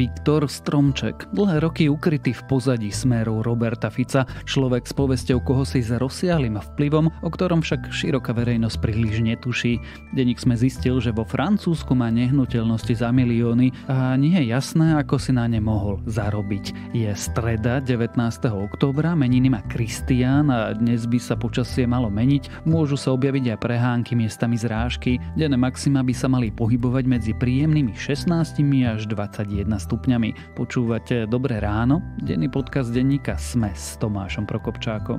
Viktor Stromček, dlhé roky ukrytý v pozadí smeru Roberta Fica, človek s povesťou koho si s rozsiahlým vplyvom, o ktorom však široká verejnosť príliš netuší. Deník sme zistil, že vo Francúzsku má nehnuteľnosti za milióny a nie je jasné, ako si na ne mohol zarobiť. Je streda 19. oktobra, meniny má Kristián a dnes by sa počasie malo meniť, môžu sa objaviť aj prehánky miestami zrážky, denné maxima by sa mali pohybovať medzi príjemnými 16 až 21 stupňami. Počúvate Dobré ráno, denný podcast denníka Sme s Tomášom Prokopčákom.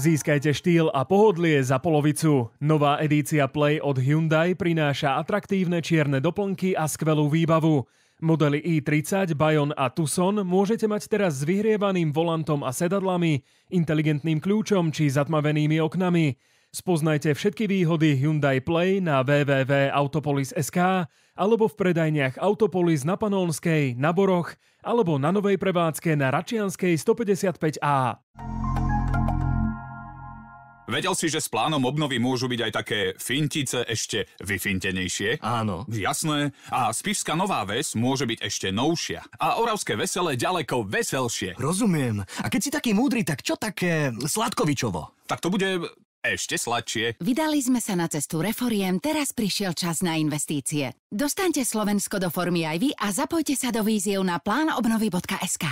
Získajte štýl a pohodlie za polovicu. Nová edícia Play od Hyundai prináša atraktívne čierne doplnky a skvelú výbavu. Modely i30, Bayon a Tucson môžete mať teraz s vyhrievaným volantom a sedadlami, inteligentným kľúčom či zatmavenými oknami. Spoznajte všetky výhody Hyundai Play na www.autopolis.sk alebo v predajniach Autopolis na Panolnskej, na Boroch alebo na Novej prevádzke na Račianskej 155A. Vedel si, že s plánom obnovy môžu byť aj také fintice ešte vyfintenejšie? Áno. Jasné. A Spišská Nová Ves môže byť ešte novšia. A Oravské veselé ďaleko veselšie. Rozumiem. A keď si taký múdry, tak čo také Sladkovičovo? Tak to bude ešte sladšie. Vydali sme sa na cestu reforiem, teraz prišiel čas na investície. Dostaňte Slovensko do formy aj vy a zapojte sa do víziev na plánobnovy.sk.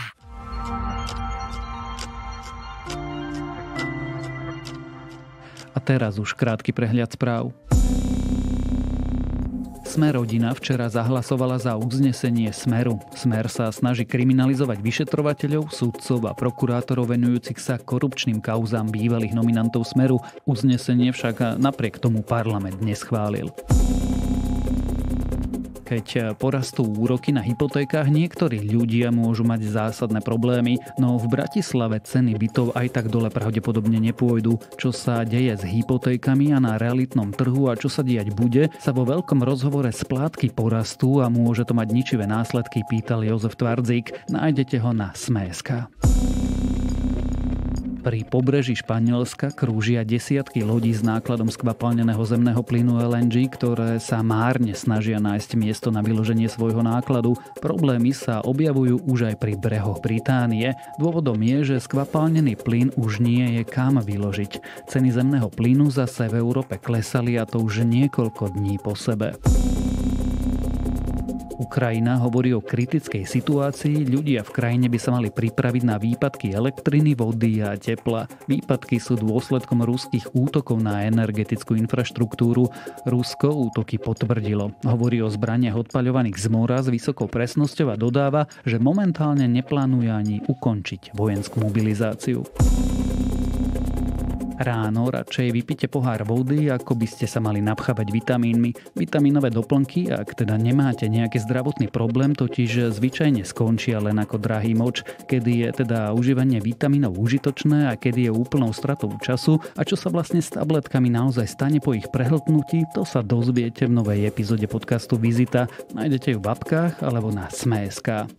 A teraz už krátky prehľad správ. Sme rodina včera zahlasovala za uznesenie Smeru. Smer sa snaží kriminalizovať vyšetrovateľov, sudcov a prokurátorov venujúcich sa korupčným kauzám bývalých nominantov Smeru. Uznesenie však napriek tomu parlament neschválil. Keď e, porastú úroky na hypotékách, niektorí ľudia môžu mať zásadné problémy, no v Bratislave ceny bytov aj tak dole pravdepodobne nepôjdu. Čo sa deje s hypotékami a na realitnom trhu a čo sa diať bude, sa vo veľkom rozhovore splátky porastú a môže to mať ničivé následky, pýtal Jozef Tvardzik. Nájdete ho na Sme.sk. Pri pobreží Španielska krúžia desiatky lodí s nákladom skvapalneného zemného plynu LNG, ktoré sa márne snažia nájsť miesto na vyloženie svojho nákladu. Problémy sa objavujú už aj pri brehoch Británie. Dôvodom je, že skvapalnený plyn už nie je kam vyložiť. Ceny zemného plynu zase v Európe klesali a to už niekoľko dní po sebe. Ukrajina hovorí o kritickej situácii, ľudia v krajine by sa mali pripraviť na výpadky elektriny, vody a tepla. Výpadky sú dôsledkom ruských útokov na energetickú infraštruktúru. Rusko útoky potvrdilo. Hovorí o zbraniach odpaľovaných z mora s vysokou presnosťou a dodáva, že momentálne neplánuje ani ukončiť vojenskú mobilizáciu. Ráno radšej vypite pohár vody, ako by ste sa mali napchávať vitamínmi. Vitamínové doplnky, ak teda nemáte nejaký zdravotný problém, totiž zvyčajne skončia len ako drahý moč, kedy je teda užívanie vitamínov užitočné a kedy je úplnou stratou času a čo sa vlastne s tabletkami naozaj stane po ich prehltnutí, to sa dozviete v novej epizóde podcastu Vizita. Nájdete ju v babkách alebo na sme.sk.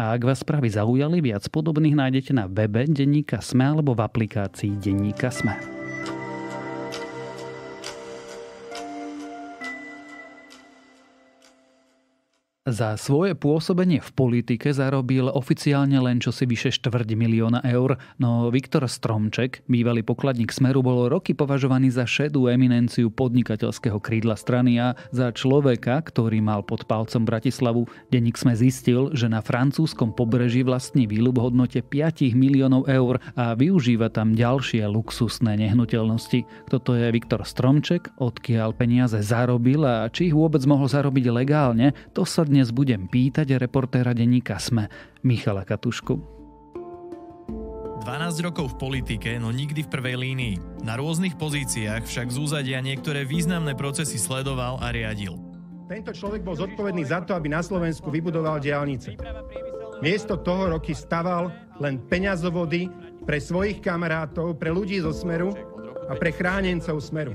A ak vás správy zaujali, viac podobných nájdete na webe Denníka Sme alebo v aplikácii Denníka Sme. Za svoje pôsobenie v politike zarobil oficiálne len čosi vyše štvrť milióna eur, no Viktor Stromček, bývalý pokladník Smeru, bol roky považovaný za šedú eminenciu podnikateľského krídla strany a za človeka, ktorý mal pod palcom Bratislavu. Denník sme zistil, že na francúzskom pobreží vlastní výľub v hodnote 5 miliónov eur a využíva tam ďalšie luxusné nehnuteľnosti. Kto to je Viktor Stromček, odkiaľ peniaze zarobil a či ich vôbec mohol zarobiť legálne, to sa dnes budem pýtať reportéra denníka SME Michala Katušku. 12 rokov v politike, no nikdy v prvej línii. Na rôznych pozíciách však z úzadia niektoré významné procesy sledoval a riadil. Tento človek bol zodpovedný za to, aby na Slovensku vybudoval diálnice. Miesto toho roky staval len peňazovody pre svojich kamarátov, pre ľudí zo Smeru a pre chránencov smeru.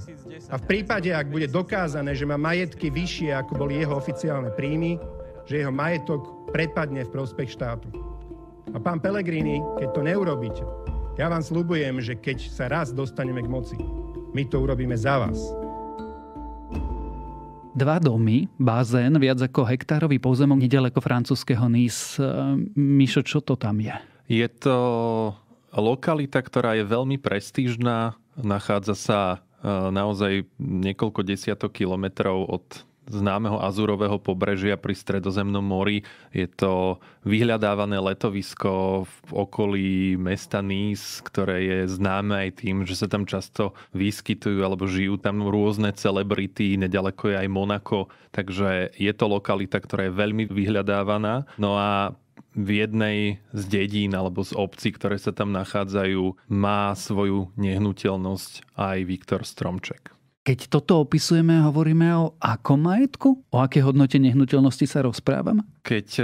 A v prípade, ak bude dokázané, že má majetky vyššie, ako boli jeho oficiálne príjmy, že jeho majetok prepadne v prospech štátu. A pán Pelegrini, keď to neurobíte, ja vám slúbujem, že keď sa raz dostaneme k moci, my to urobíme za vás. Dva domy, bazén, viac ako hektárový pozemok nedaleko francúzského nys. E, Mišo, čo to tam je? Je to lokalita, ktorá je veľmi prestížna Nachádza sa e, naozaj niekoľko desiatok kilometrov od známeho azurového pobrežia pri Stredozemnom mori. Je to vyhľadávané letovisko v okolí mesta Nice, ktoré je známe aj tým, že sa tam často vyskytujú alebo žijú tam rôzne celebrity, nedaleko je aj Monako, takže je to lokalita, ktorá je veľmi vyhľadávaná. No a v jednej z dedín alebo z obcí, ktoré sa tam nachádzajú, má svoju nehnuteľnosť aj Viktor Stromček. Keď toto opisujeme, hovoríme o akom majetku? O aké hodnote nehnuteľnosti sa rozprávame? Keď e,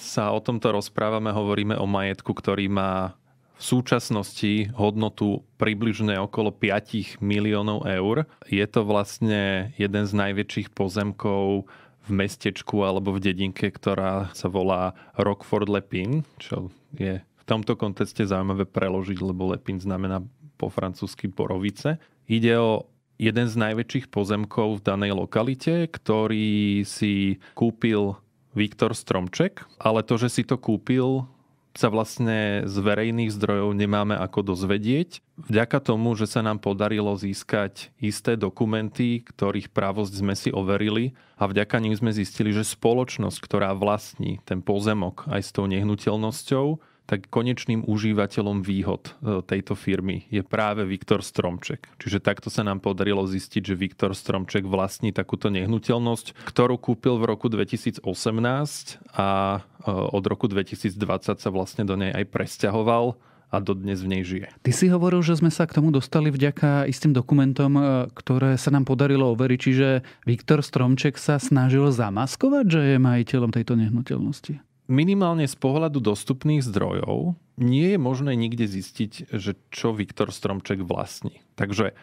sa o tomto rozprávame, hovoríme o majetku, ktorý má v súčasnosti hodnotu približne okolo 5 miliónov eur. Je to vlastne jeden z najväčších pozemkov v mestečku alebo v dedinke, ktorá sa volá Rockford Lepin, čo je v tomto kontexte zaujímavé preložiť, lebo Lepin znamená po francúzsky borovice. Ide o jeden z najväčších pozemkov v danej lokalite, ktorý si kúpil Viktor Stromček, ale to, že si to kúpil, sa vlastne z verejných zdrojov nemáme ako dozvedieť. Vďaka tomu, že sa nám podarilo získať isté dokumenty, ktorých právosť sme si overili a vďaka nim sme zistili, že spoločnosť, ktorá vlastní ten pozemok aj s tou nehnuteľnosťou, tak konečným užívateľom výhod e, tejto firmy je práve Viktor Stromček. Čiže takto sa nám podarilo zistiť, že Viktor Stromček vlastní takúto nehnuteľnosť, ktorú kúpil v roku 2018 a e, od roku 2020 sa vlastne do nej aj presťahoval a dodnes v nej žije. Ty si hovoril, že sme sa k tomu dostali vďaka istým dokumentom, e, ktoré sa nám podarilo overiť, čiže Viktor Stromček sa snažil zamaskovať, že je majiteľom tejto nehnuteľnosti minimálne z pohľadu dostupných zdrojov nie je možné nikde zistiť, že čo Viktor Stromček vlastní. Takže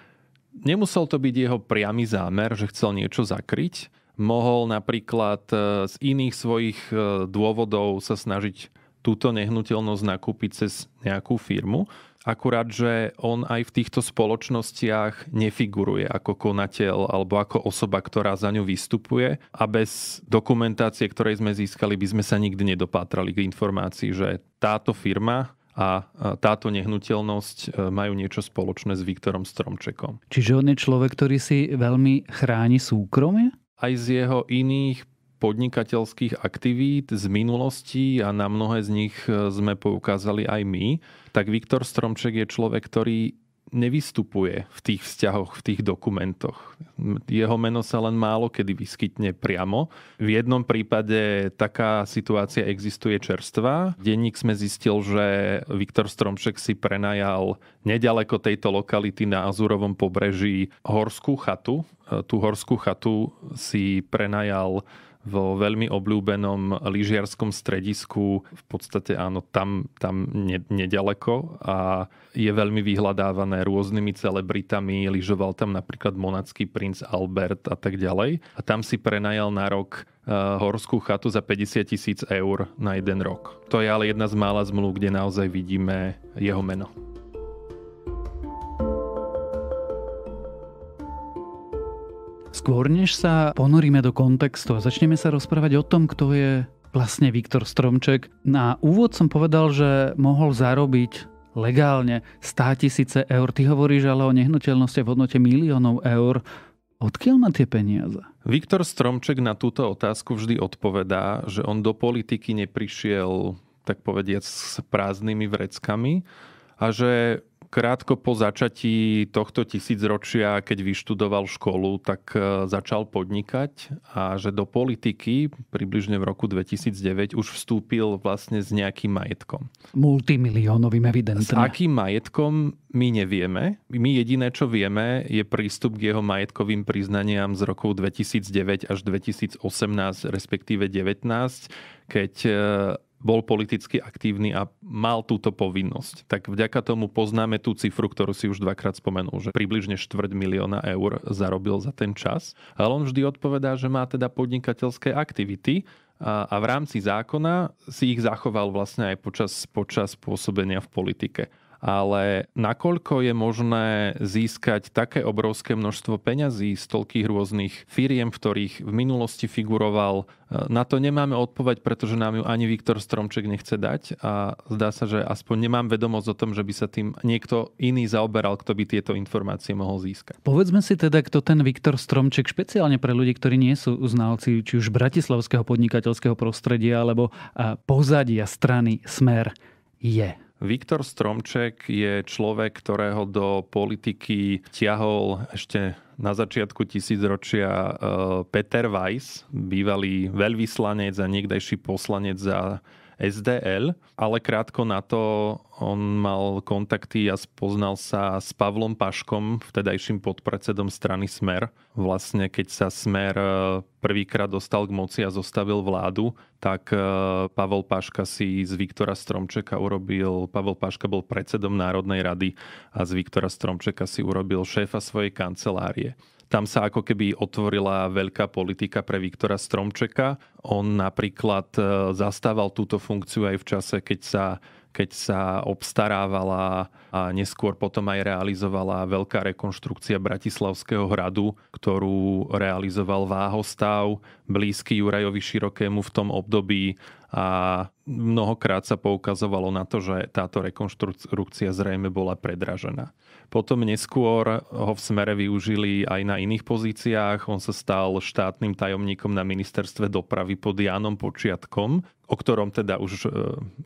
nemusel to byť jeho priamy zámer, že chcel niečo zakryť. Mohol napríklad e, z iných svojich e, dôvodov sa snažiť túto nehnuteľnosť nakúpiť cez nejakú firmu akurát, že on aj v týchto spoločnostiach nefiguruje ako konateľ alebo ako osoba, ktorá za ňu vystupuje a bez dokumentácie, ktorej sme získali, by sme sa nikdy nedopátrali k informácii, že táto firma a táto nehnuteľnosť e, majú niečo spoločné s Viktorom Stromčekom. Čiže on je človek, ktorý si veľmi chráni súkromie? Aj z jeho iných podnikateľských aktivít z minulosti a na mnohé z nich e, sme poukázali aj my, tak Viktor Stromček je človek, ktorý nevystupuje v tých vzťahoch, v tých dokumentoch. Jeho meno sa len málo kedy vyskytne priamo. V jednom prípade taká situácia existuje čerstvá. Denník sme zistil, že Viktor Stromček si prenajal nedaleko tejto lokality na Azurovom pobreží horskú chatu. E, tú horskú chatu si prenajal vo veľmi obľúbenom lyžiarskom stredisku, v podstate áno, tam, tam ne, nedaleko a je veľmi vyhľadávané rôznymi celebritami, lyžoval tam napríklad monacký princ Albert a tak ďalej. A tam si prenajal na rok eh, horskú chatu za 50 tisíc eur na jeden rok. To je ale jedna z mála zmluv, kde naozaj vidíme jeho meno. Skôr než sa ponoríme do kontextu a začneme sa rozprávať o tom, kto je vlastne Viktor Stromček, na úvod som povedal, že mohol zarobiť legálne 100 tisíce eur. Ty hovoríš ale o nehnuteľnosti v hodnote miliónov eur. Odkiaľ má tie peniaze? Viktor Stromček na túto otázku vždy odpovedá, že on do politiky neprišiel, tak povediať, s prázdnymi vreckami a že krátko po začatí tohto tisícročia, keď vyštudoval školu, tak e, začal podnikať a že do politiky približne v roku 2009 už vstúpil vlastne s nejakým majetkom. Multimiliónovým evidentne. S akým majetkom my nevieme. My jediné, čo vieme, je prístup k jeho majetkovým priznaniam z rokov 2009 až 2018, respektíve 19, keď e, bol politicky aktívny a mal túto povinnosť. Tak vďaka tomu poznáme tú cifru, ktorú si už dvakrát spomenul, že približne štvrť milióna eur zarobil za ten čas. Ale on vždy odpovedá, že má teda podnikateľské aktivity, a, a v rámci zákona si ich zachoval vlastne aj počas, počas pôsobenia v politike ale nakoľko je možné získať také obrovské množstvo peňazí z toľkých rôznych firiem, v ktorých v minulosti figuroval, e, na to nemáme odpoveď, pretože nám ju ani Viktor Stromček nechce dať a zdá sa, že aspoň nemám vedomosť o tom, že by sa tým niekto iný zaoberal, kto by tieto informácie mohol získať. Povedzme si teda, kto ten Viktor Stromček špeciálne pre ľudí, ktorí nie sú znalci či už bratislavského podnikateľského prostredia alebo pozadia strany Smer je. Viktor Stromček je človek, ktorého do politiky ťahol ešte na začiatku tisícročia e, Peter Weiss, bývalý veľvyslanec a niekdajší poslanec za SDL, ale krátko na to on mal kontakty a spoznal sa s Pavlom Paškom, vtedajším podpredsedom strany Smer. Vlastne keď sa Smer e, prvýkrát dostal k moci a zostavil vládu, tak e, Pavel Paška si z Viktora Stromčeka urobil, Pavel Paška bol predsedom Národnej rady a z Viktora Stromčeka si urobil šéfa svojej kancelárie. Tam sa ako keby otvorila veľká politika pre Viktora Stromčeka. On napríklad e, zastával túto funkciu aj v čase, keď sa keď sa obstarávala a neskôr potom aj realizovala veľká rekonštrukcia Bratislavského hradu, ktorú realizoval Váhostav blízky Jurajovi Širokému v tom období a mnohokrát sa poukazovalo na to, že táto rekonštrukcia zrejme bola predražená. Potom neskôr ho v smere využili aj na iných pozíciách. On sa stal štátnym tajomníkom na ministerstve dopravy pod Jánom Počiatkom, o ktorom teda už e,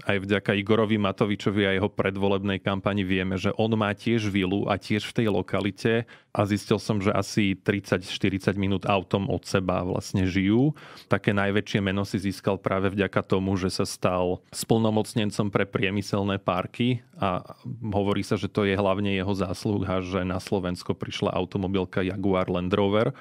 aj vďaka Igorovi Matovičovi a jeho predvolebnej kampani vieme, že on má tiež vilu a tiež v tej lokalite a zistil som, že asi 30-40 minút autom od seba vlastne žijú. Také najväčšie meno si získal práve vďaka tomu, že sa stal splnomocnencom pre priemyselné parky a hovorí sa, že to je hlavne jeho zásluha, že na Slovensko prišla automobilka Jaguar Land Rover.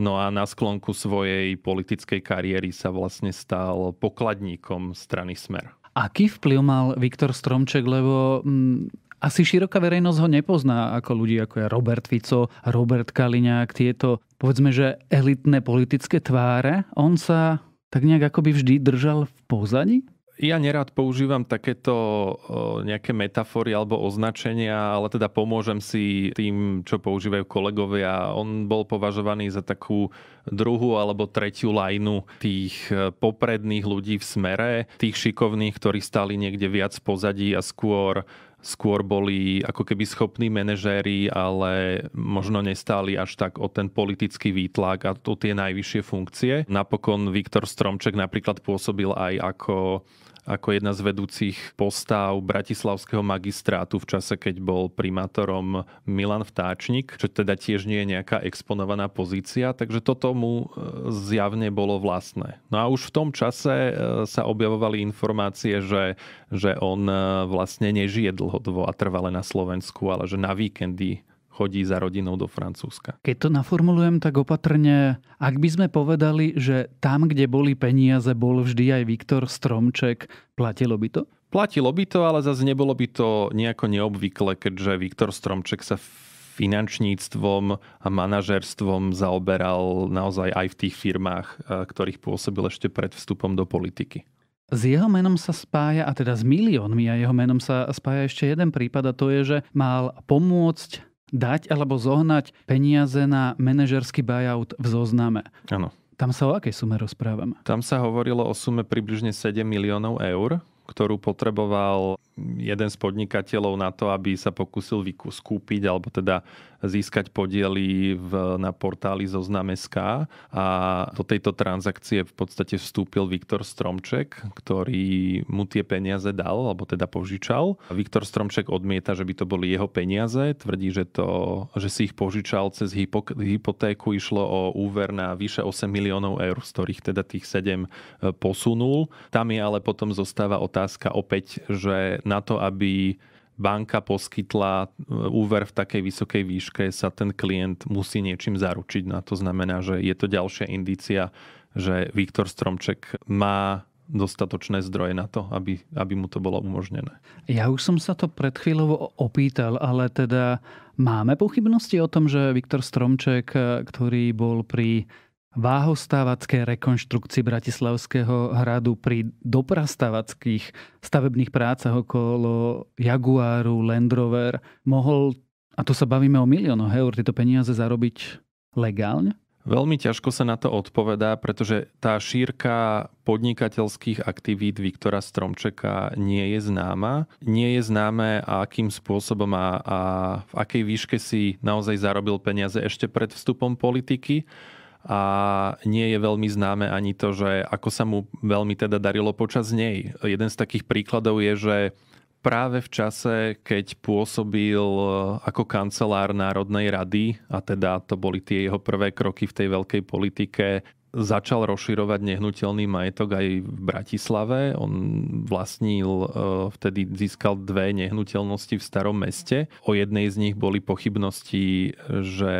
No a na sklonku svojej politickej kariéry sa vlastne stal pokladníkom strany Smer. Aký vplyv mal Viktor Stromček, lebo mm, asi široká verejnosť ho nepozná ako ľudí ako je Robert Fico, Robert Kaliňák, tieto povedzme, že elitné politické tváre. On sa tak nejak akoby vždy držal v pozadí? Ja nerád používam takéto nejaké metafory alebo označenia, ale teda pomôžem si tým, čo používajú kolegovia. On bol považovaný za takú druhú alebo tretiu lajnu tých e, popredných ľudí v smere, tých šikovných, ktorí stali niekde viac pozadí a skôr skôr boli ako keby schopní manažéri, ale možno nestáli až tak o ten politický výtlak a o tie najvyššie funkcie. Napokon Viktor Stromček napríklad pôsobil aj ako ako jedna z vedúcich postáv bratislavského magistrátu v čase, keď bol primátorom Milan Vtáčnik, čo teda tiež nie je nejaká exponovaná pozícia, takže toto mu e, zjavne bolo vlastné. No a už v tom čase e, sa objavovali informácie, že, že on e, vlastne nežije dlhodobo a trvale na Slovensku, ale že na víkendy chodí za rodinou do Francúzska. Keď to naformulujem tak opatrne, ak by sme povedali, že tam, kde boli peniaze, bol vždy aj Viktor Stromček, platilo by to? Platilo by to, ale zase nebolo by to nejako neobvykle, keďže Viktor Stromček sa finančníctvom a manažerstvom zaoberal naozaj aj v tých firmách, eh, ktorých pôsobil ešte pred vstupom do politiky. S jeho menom sa spája, a teda s miliónmi a jeho menom sa spája ešte jeden prípad a to je, že mal pomôcť dať alebo zohnať peniaze na manažerský buyout v zozname. Áno. Tam sa o akej sume rozprávame? Tam sa hovorilo o sume približne 7 miliónov eur, ktorú potreboval jeden z podnikateľov na to, aby sa pokúsil skúpiť, alebo teda získať podiely v, na portáli Zoznam.sk a do tejto transakcie v podstate vstúpil Viktor Stromček, ktorý mu tie peniaze dal, alebo teda požičal. Viktor Stromček odmieta, že by to boli jeho peniaze, tvrdí, že, to, že si ich požičal cez hypotéku, išlo o úver na vyše 8 miliónov eur, z ktorých teda tých 7 e, posunul. Tam je ale potom zostáva otázka opäť, že na to, aby banka poskytla e, úver v takej vysokej výške, sa ten klient musí niečím zaručiť. No a to znamená, že je to ďalšia indícia, že Viktor Stromček má dostatočné zdroje na to, aby, aby mu to bolo umožnené. Ja už som sa to pred chvíľou opýtal, ale teda máme pochybnosti o tom, že Viktor Stromček, e, ktorý bol pri váhostávacké rekonštrukcii Bratislavského hradu pri doprastávackých stavebných prácach okolo Jaguaru, Land Rover mohol, a tu sa bavíme o miliónoch eur, tieto peniaze zarobiť legálne? Veľmi ťažko sa na to odpovedá, pretože tá šírka podnikateľských aktivít Viktora Stromčeka nie je známa. Nie je známe, akým spôsobom a, a v akej výške si naozaj zarobil peniaze ešte pred vstupom politiky a nie je veľmi známe ani to, že ako sa mu veľmi teda darilo počas nej. Jeden z takých príkladov je, že práve v čase, keď pôsobil e, ako kancelár Národnej rady, a teda to boli tie jeho prvé kroky v tej veľkej politike, začal rozširovať nehnuteľný majetok aj v Bratislave. On vlastnil, e, vtedy získal dve nehnuteľnosti v starom meste. O jednej z nich boli pochybnosti, že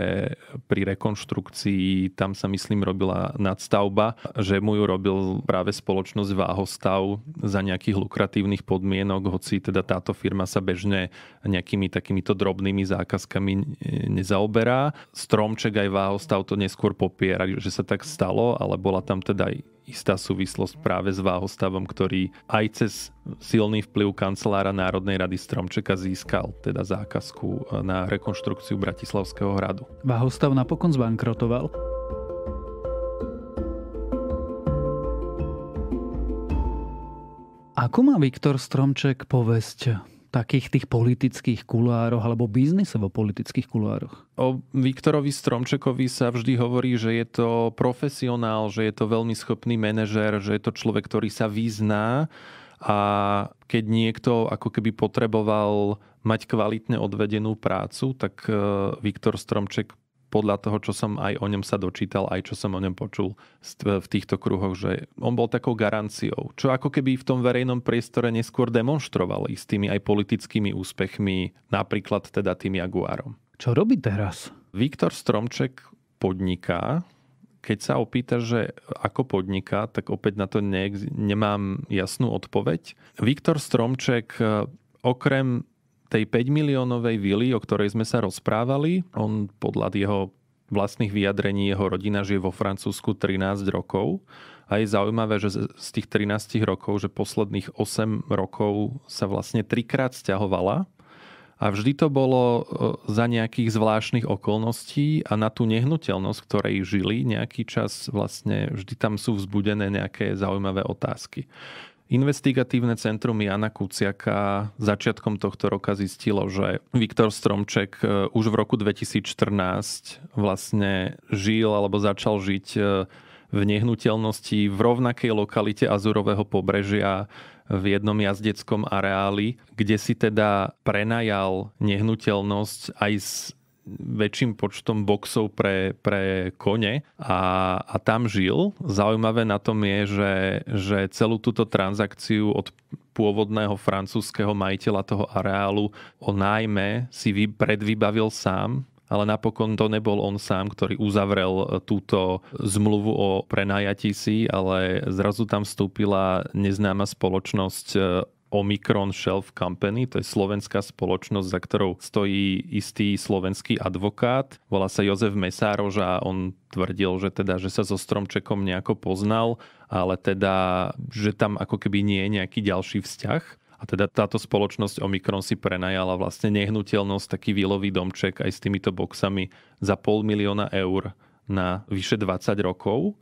pri rekonštrukcii, tam sa myslím robila nadstavba, že mu ju robil práve spoločnosť Váhostav za nejakých lukratívnych podmienok, hoci teda táto firma sa bežne nejakými takýmito drobnými zákazkami nezaoberá. Stromček aj Váhostav to neskôr popiera, že sa tak stalo stalo, ale bola tam teda aj istá súvislosť práve s váhostavom, ktorý aj cez silný vplyv kancelára Národnej rady Stromčeka získal teda zákazku e, na rekonštrukciu Bratislavského hradu. Váhostav napokon zbankrotoval. Ako má Viktor Stromček povesť takých tých politických kulároch alebo biznisovo-politických kulároch. O Viktorovi Stromčekovi sa vždy hovorí, že je to profesionál, že je to veľmi schopný manažer, že je to človek, ktorý sa vyzná a keď niekto ako keby potreboval mať kvalitne odvedenú prácu, tak eh, Viktor Stromček podľa toho, čo som aj o ňom sa dočítal, aj čo som o ňom počul v týchto kruhoch, že on bol takou garanciou, čo ako keby v tom verejnom priestore neskôr demonstrovali s tými aj politickými úspechmi, napríklad teda tým Jaguárom. Čo robí teraz? Viktor Stromček podniká, keď sa opýta, že ako podniká, tak opäť na to ne, nemám jasnú odpoveď. Viktor Stromček eh, okrem tej 5 miliónovej vily, o ktorej sme sa rozprávali, on podľa jeho vlastných vyjadrení jeho rodina žije vo Francúzsku 13 rokov a je zaujímavé, že z tých 13 rokov, že posledných 8 rokov sa vlastne trikrát stiahovala a vždy to bolo e, za nejakých zvláštnych okolností a na tú nehnuteľnosť, ktorej žili nejaký čas, vlastne vždy tam sú vzbudené nejaké zaujímavé otázky. Investigatívne centrum Jana Kuciaka začiatkom tohto roka zistilo, že Viktor Stromček e, už v roku 2014 vlastne žil alebo začal žiť e, v nehnuteľnosti v rovnakej lokalite Azurového pobrežia v jednom jazdeckom areáli, kde si teda prenajal nehnuteľnosť aj s väčším počtom boxov pre, pre kone a, a tam žil. Zaujímavé na tom je, že, že celú túto transakciu od pôvodného francúzského majiteľa toho areálu o nájme si vy, predvybavil sám, ale napokon to nebol on sám, ktorý uzavrel túto zmluvu o prenajatí si, ale zrazu tam vstúpila neznáma spoločnosť Omicron Shelf Company, to je slovenská spoločnosť, za ktorou stojí istý slovenský advokát. Volá sa Jozef Mesárož a on tvrdil, že teda, že sa so Stromčekom nejako poznal, ale teda, že tam ako keby nie je nejaký ďalší vzťah. A teda táto spoločnosť Omikron si prenajala vlastne nehnuteľnosť, taký výlový domček aj s týmito boxami za pol milióna eur na vyše 20 rokov.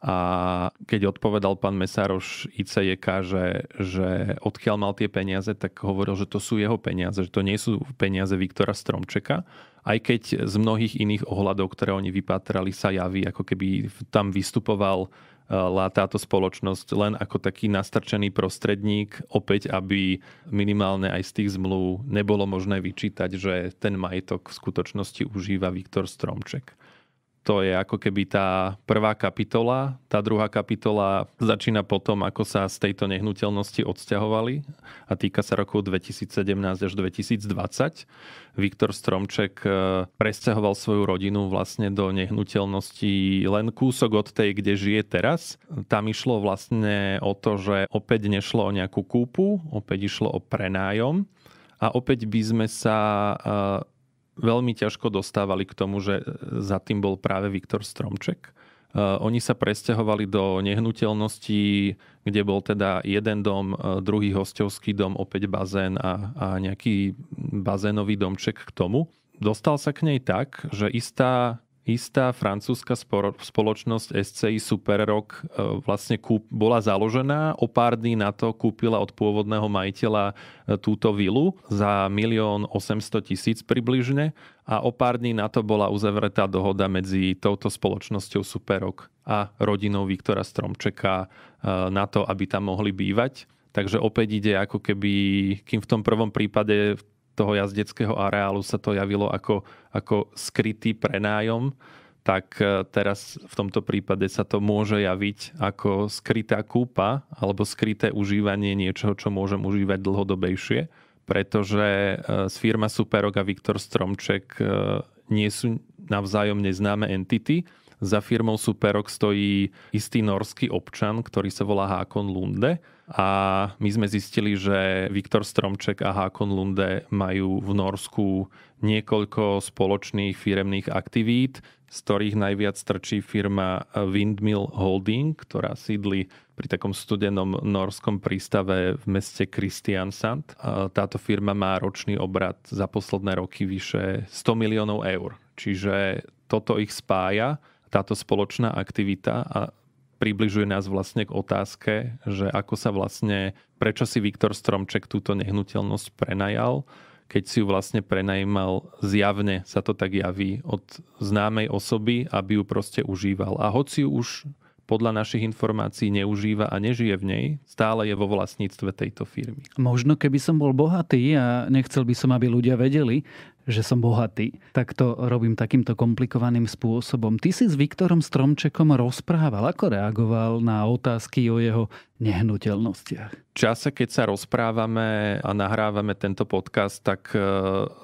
A keď odpovedal pán Mesároš ICJK, že, že odkiaľ mal tie peniaze, tak hovoril, že to sú jeho peniaze, že to nie sú peniaze Viktora Stromčeka. Aj keď z mnohých iných ohľadov, ktoré oni vypátrali, sa javí, ako keby tam vystupoval e, táto spoločnosť len ako taký nastrčený prostredník, opäť aby minimálne aj z tých zmluv nebolo možné vyčítať, že ten majetok v skutočnosti užíva Viktor Stromček to je ako keby tá prvá kapitola. Tá druhá kapitola začína potom, ako sa z tejto nehnuteľnosti odsťahovali a týka sa rokov 2017 až 2020. Viktor Stromček e, presťahoval svoju rodinu vlastne do nehnuteľnosti len kúsok od tej, kde žije teraz. Tam išlo vlastne o to, že opäť nešlo o nejakú kúpu, opäť išlo o prenájom a opäť by sme sa e, veľmi ťažko dostávali k tomu, že za tým bol práve Viktor Stromček. E, oni sa presťahovali do nehnuteľností, kde bol teda jeden dom, e, druhý hostovský dom, opäť bazén a, a nejaký bazénový domček k tomu. Dostal sa k nej tak, že istá istá francúzska spoločnosť SCI Superrock e, vlastne kúp, bola založená. O pár dní na to kúpila od pôvodného majiteľa e, túto vilu za 1 800 000 približne a o pár dní na to bola uzavretá dohoda medzi touto spoločnosťou Superrock a rodinou Viktora Stromčeka e, na to, aby tam mohli bývať. Takže opäť ide ako keby, kým v tom prvom prípade toho jazdeckého areálu sa to javilo ako, ako skrytý prenájom, tak e, teraz v tomto prípade sa to môže javiť ako skrytá kúpa alebo skryté užívanie niečoho, čo môžem užívať dlhodobejšie, pretože e, firma Superok a Viktor Stromček e, nie sú navzájom neznáme entity, za firmou Superok stojí istý norský občan, ktorý sa volá Hákon Lunde. A my sme zistili, že Viktor Stromček a Hákon Lunde majú v Norsku niekoľko spoločných firemných aktivít, z ktorých najviac trčí firma Windmill Holding, ktorá sídli pri takom studenom norskom prístave v meste Kristiansand. Táto firma má ročný obrad za posledné roky vyše 100 miliónov eur. Čiže toto ich spája táto spoločná aktivita a približuje nás vlastne k otázke, že ako sa vlastne, prečo si Viktor Stromček túto nehnuteľnosť prenajal, keď si ju vlastne prenajímal zjavne, sa to tak javí, od známej osoby, aby ju proste užíval. A hoci ju už podľa našich informácií neužíva a nežije v nej, stále je vo vlastníctve tejto firmy. Možno keby som bol bohatý a nechcel by som, aby ľudia vedeli, že som bohatý, tak to robím takýmto komplikovaným spôsobom. Ty si s Viktorom Stromčekom rozprával, ako reagoval na otázky o jeho nehnuteľnostiach. V čase, keď sa rozprávame a nahrávame tento podcast, tak e,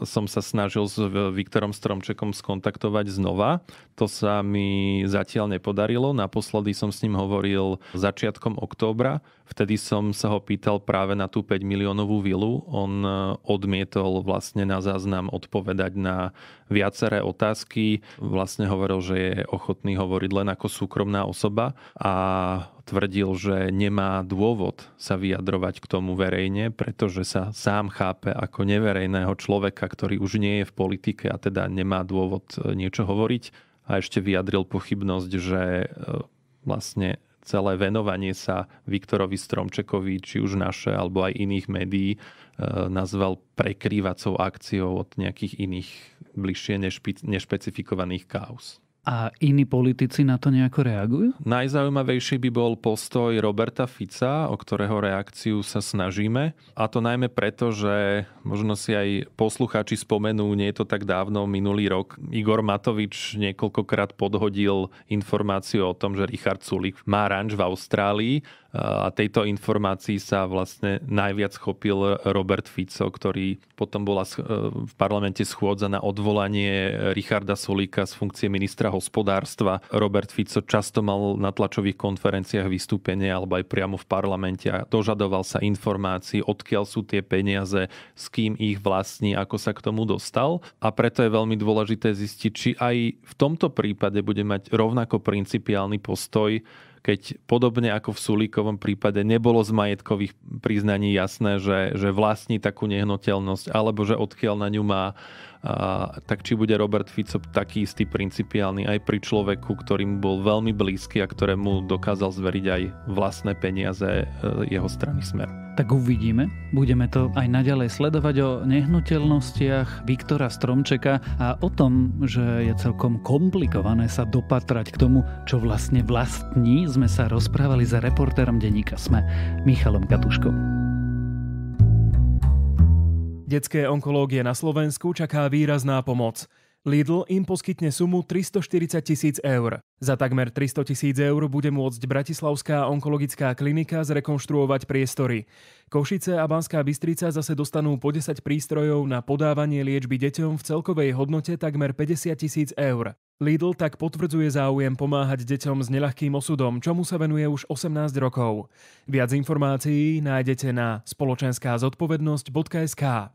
som sa snažil s Viktorom Stromčekom skontaktovať znova. To sa mi zatiaľ nepodarilo. Naposledy som s ním hovoril začiatkom októbra. Vtedy som sa ho pýtal práve na tú 5 miliónovú vilu. On e, odmietol vlastne na záznam odpovedať na viaceré otázky. Vlastne hovoril, že je ochotný hovoriť len ako súkromná osoba a tvrdil, že nemá dôvod sa vyjadrovať k tomu verejne, pretože sa sám chápe ako neverejného človeka, ktorý už nie je v politike a teda nemá dôvod e, niečo hovoriť. A ešte vyjadril pochybnosť, že e, vlastne celé venovanie sa Viktorovi Stromčekovi, či už naše alebo aj iných médií, Eh, nazval prekrývacou akciou od nejakých iných bližšie nešpe- nešpecifikovaných kauz. A iní politici na to nejako reagujú? Najzaujímavejší by bol postoj Roberta Fica, o ktorého reakciu sa snažíme. A to najmä preto, že možno si aj poslucháči spomenú, nie je to tak dávno, minulý rok, Igor Matovič niekoľkokrát podhodil informáciu o tom, že Richard Sulik má ranč v Austrálii a tejto informácii sa vlastne najviac chopil Robert Fico, ktorý potom bola e, v parlamente schôdza na odvolanie Richarda Solíka z funkcie ministra hospodárstva. Robert Fico často mal na tlačových konferenciách vystúpenie alebo aj priamo v parlamente a dožadoval sa informácií, odkiaľ sú tie peniaze, s kým ich vlastní, ako sa k tomu dostal. A preto je veľmi dôležité zistiť, či aj v tomto prípade bude mať rovnako principiálny postoj keď podobne ako v Sulíkovom prípade nebolo z majetkových priznaní jasné, že, že vlastní takú nehnuteľnosť alebo že odkiaľ na ňu má, a, tak či bude Robert Fico taký istý principiálny aj pri človeku, ktorý mu bol veľmi blízky a ktorému dokázal zveriť aj vlastné peniaze e, jeho strany Smer tak uvidíme. Budeme to aj naďalej sledovať o nehnuteľnostiach Viktora Stromčeka a o tom, že je celkom komplikované sa dopatrať k tomu, čo vlastne vlastní, sme sa rozprávali za reportérom denníka SME Michalom Katuškom. Detské onkológie na Slovensku čaká výrazná pomoc. Lidl im poskytne sumu 340 tisíc eur. Za takmer 300 tisíc eur bude môcť Bratislavská onkologická klinika zrekonštruovať priestory. Košice a Banská Bystrica zase dostanú po 10 prístrojov na podávanie liečby deťom v celkovej hodnote takmer 50 tisíc eur. Lidl tak potvrdzuje záujem pomáhať deťom s neľahkým osudom, čomu sa venuje už 18 rokov. Viac informácií nájdete na spoločenská zodpovednosť.sk.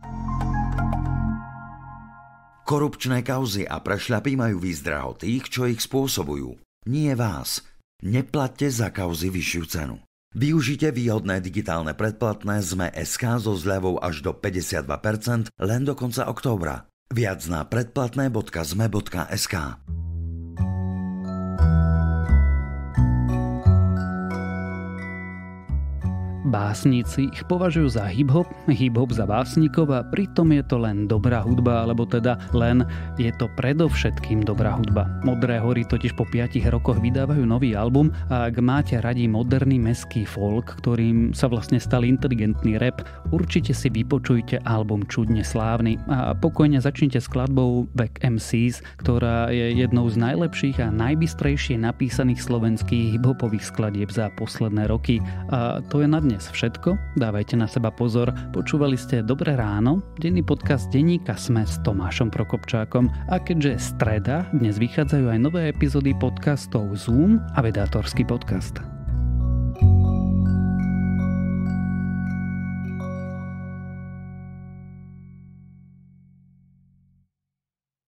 Korupčné kauzy a prešľapy majú výzdraho tých, čo ich spôsobujú. Nie vás. Neplatte za kauzy vyššiu cenu. Využite výhodné digitálne predplatné ZME SK so zľavou až do 52% len do konca októbra. Viac na predplatné.zme.sk. Básnici ich považujú za hip-hop, hip-hop za básnikov a pritom je to len dobrá hudba, alebo teda len je to predovšetkým dobrá hudba. Modré hory totiž po 5 rokoch vydávajú nový album a ak máte radi moderný meský folk, ktorým sa vlastne stal inteligentný rap, určite si vypočujte album Čudne slávny a pokojne začnite s skladbou Back MCs, ktorá je jednou z najlepších a najbystrejšie napísaných slovenských hip-hopových skladieb za posledné roky. A to je na dnes dnes všetko. Dávajte na seba pozor. Počúvali ste Dobré ráno, denný podcast denníka Sme s Tomášom Prokopčákom. A keďže je streda, dnes vychádzajú aj nové epizódy podcastov Zoom a Vedátorský podcast.